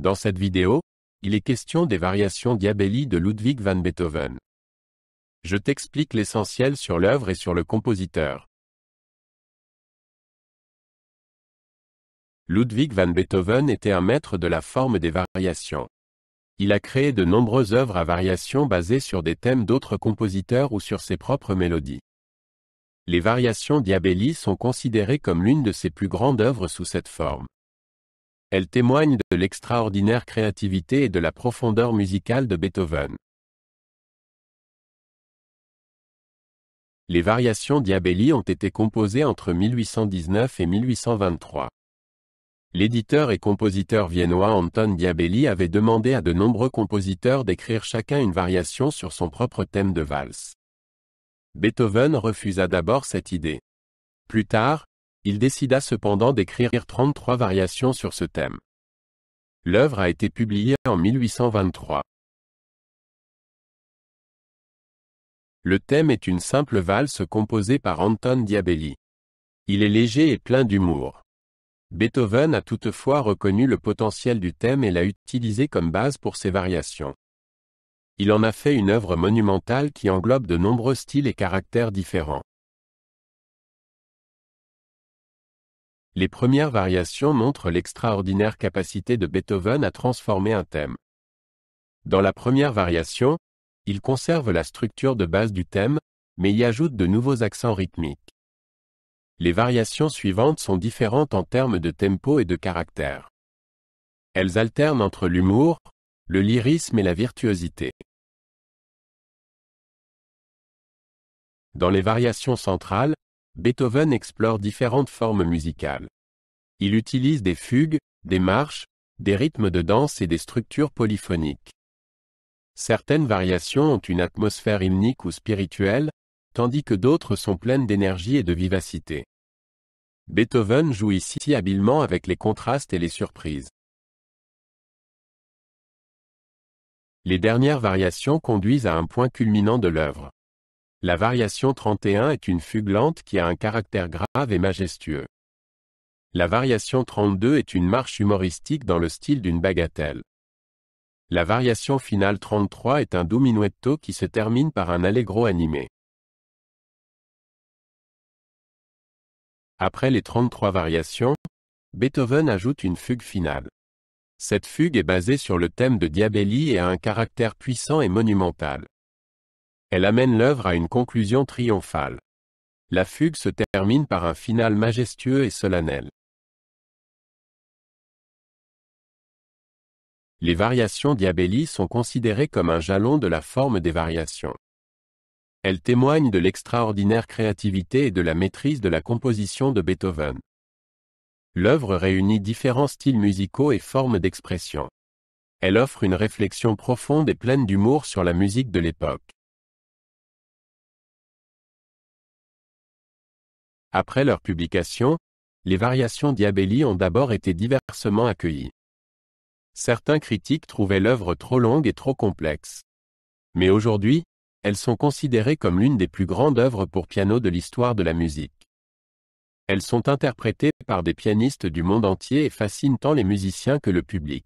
Dans cette vidéo, il est question des variations Diabelli de Ludwig van Beethoven. Je t'explique l'essentiel sur l'œuvre et sur le compositeur. Ludwig van Beethoven était un maître de la forme des variations. Il a créé de nombreuses œuvres à variations basées sur des thèmes d'autres compositeurs ou sur ses propres mélodies. Les variations Diabelli sont considérées comme l'une de ses plus grandes œuvres sous cette forme. Elle témoigne de l'extraordinaire créativité et de la profondeur musicale de Beethoven. Les variations Diabelli ont été composées entre 1819 et 1823. L'éditeur et compositeur viennois Anton Diabelli avait demandé à de nombreux compositeurs d'écrire chacun une variation sur son propre thème de valse. Beethoven refusa d'abord cette idée. Plus tard, il décida cependant d'écrire 33 variations sur ce thème. L'œuvre a été publiée en 1823. Le thème est une simple valse composée par Anton Diabelli. Il est léger et plein d'humour. Beethoven a toutefois reconnu le potentiel du thème et l'a utilisé comme base pour ses variations. Il en a fait une œuvre monumentale qui englobe de nombreux styles et caractères différents. Les premières variations montrent l'extraordinaire capacité de Beethoven à transformer un thème. Dans la première variation, il conserve la structure de base du thème, mais y ajoute de nouveaux accents rythmiques. Les variations suivantes sont différentes en termes de tempo et de caractère. Elles alternent entre l'humour, le lyrisme et la virtuosité. Dans les variations centrales, Beethoven explore différentes formes musicales. Il utilise des fugues, des marches, des rythmes de danse et des structures polyphoniques. Certaines variations ont une atmosphère hymnique ou spirituelle, tandis que d'autres sont pleines d'énergie et de vivacité. Beethoven joue ici habilement avec les contrastes et les surprises. Les dernières variations conduisent à un point culminant de l'œuvre. La variation 31 est une fugue lente qui a un caractère grave et majestueux. La variation 32 est une marche humoristique dans le style d'une bagatelle. La variation finale 33 est un dominuetto qui se termine par un allegro animé. Après les 33 variations, Beethoven ajoute une fugue finale. Cette fugue est basée sur le thème de Diabelli et a un caractère puissant et monumental. Elle amène l'œuvre à une conclusion triomphale. La fugue se termine par un final majestueux et solennel. Les variations Diabelli sont considérées comme un jalon de la forme des variations. Elles témoignent de l'extraordinaire créativité et de la maîtrise de la composition de Beethoven. L'œuvre réunit différents styles musicaux et formes d'expression. Elle offre une réflexion profonde et pleine d'humour sur la musique de l'époque. Après leur publication, les variations d'Iabelli ont d'abord été diversement accueillies. Certains critiques trouvaient l'œuvre trop longue et trop complexe. Mais aujourd'hui, elles sont considérées comme l'une des plus grandes œuvres pour piano de l'histoire de la musique. Elles sont interprétées par des pianistes du monde entier et fascinent tant les musiciens que le public.